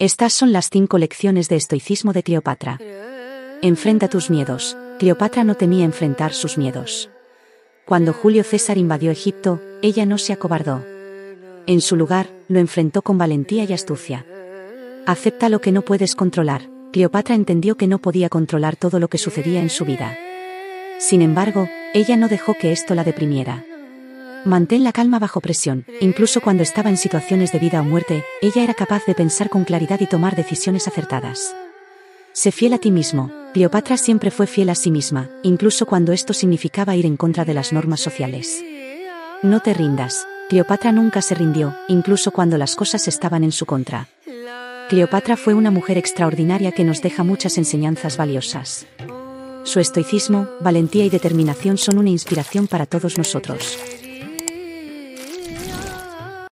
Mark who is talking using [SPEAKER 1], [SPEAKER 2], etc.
[SPEAKER 1] Estas son las cinco lecciones de estoicismo de Cleopatra. Enfrenta tus miedos. Cleopatra no temía enfrentar sus miedos. Cuando Julio César invadió Egipto, ella no se acobardó. En su lugar, lo enfrentó con valentía y astucia. Acepta lo que no puedes controlar. Cleopatra entendió que no podía controlar todo lo que sucedía en su vida. Sin embargo, ella no dejó que esto la deprimiera. Mantén la calma bajo presión, incluso cuando estaba en situaciones de vida o muerte, ella era capaz de pensar con claridad y tomar decisiones acertadas. Sé fiel a ti mismo, Cleopatra siempre fue fiel a sí misma, incluso cuando esto significaba ir en contra de las normas sociales. No te rindas, Cleopatra nunca se rindió, incluso cuando las cosas estaban en su contra. Cleopatra fue una mujer extraordinaria que nos deja muchas enseñanzas valiosas. Su estoicismo, valentía y determinación son una inspiración para todos nosotros.